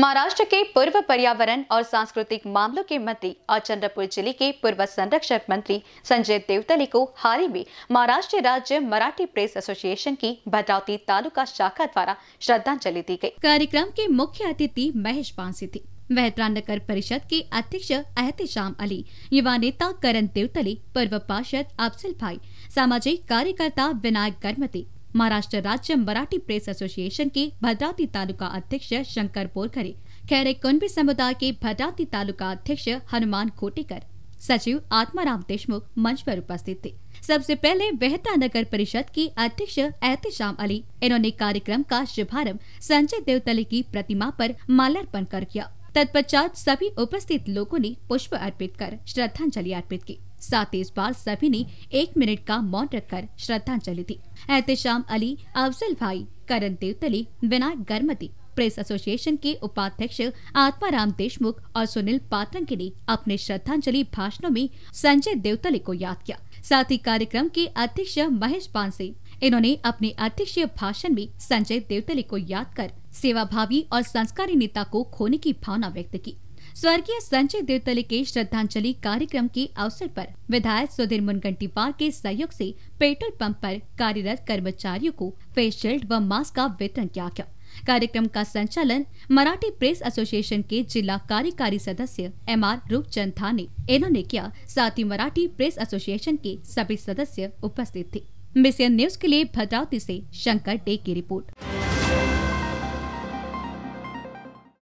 महाराष्ट्र के पूर्व पर्यावरण और सांस्कृतिक मामलों के मंत्री और चंद्रपुर जिले के पूर्व संरक्षक मंत्री संजय देवतले को हाल ही में महाराष्ट्र राज्य मराठी प्रेस एसोसिएशन की भद्रावती तालुका शाखा द्वारा श्रद्धांजलि दी गयी कार्यक्रम के मुख्य अतिथि महेश पांसी थी वह नगर परिषद के अध्यक्ष एहतशाम अली युवा नेता करण देवतली पूर्व पार्षद अफसल भाई सामाजिक कार्यकर्ता विनायक गर्मती महाराष्ट्र राज्य मराठी प्रेस एसोसिएशन के भद्राती तालुका अध्यक्ष शंकर पोरखरे खैरे कुंभी समुदाय के भद्राती तालुका अध्यक्ष हनुमान खोटेकर सचिव आत्माराम देशमुख मंच पर उपस्थित थे सबसे पहले बेहता नगर परिषद की अध्यक्ष एहतिशाम अली इन्होंने कार्यक्रम का शुभारंभ संजय देवतले की प्रतिमा पर माल्यार्पण कर किया तत्पश्चात सभी उपस्थित लोगों ने पुष्प अर्पित कर श्रद्धांजलि अर्पित की साथ ही इस बार सभी ने एक मिनट का मौन रखकर श्रद्धांजलि दी एहतशाम अली अफजल भाई करण देवतली विनायक गर्मती प्रेस एसोसिएशन के उपाध्यक्ष आत्माराम देशमुख और सुनील पात्रंके ने अपने श्रद्धांजलि भाषणों में संजय देवतले को याद किया साथ ही कार्यक्रम के अध्यक्ष महेश पांसे इन्होंने अपने अध्यक्षीय भाषण में संजय देवतले को याद कर सेवाभावी और संस्कारी नेता को खोने की भावना व्यक्त की स्वर्गीय संजय देवतले के श्रद्धांजलि कार्यक्रम के अवसर पर विधायक सुधीर मुनगंटीवार के सहयोग से पेट्रोल पंप पर कार्यरत कर्मचारियों को फेस शील्ड व मास्क का वितरण किया गया कार्यक्रम का संचालन मराठी प्रेस एसोसिएशन के जिला कार्यकारी सदस्य एम आर रूपचंद था ने इन्होंने किया साथ ही मराठी प्रेस एसोसिएशन के सभी सदस्य उपस्थित थे मिशन न्यूज के लिए भद्रावती से शंकर डे की रिपोर्ट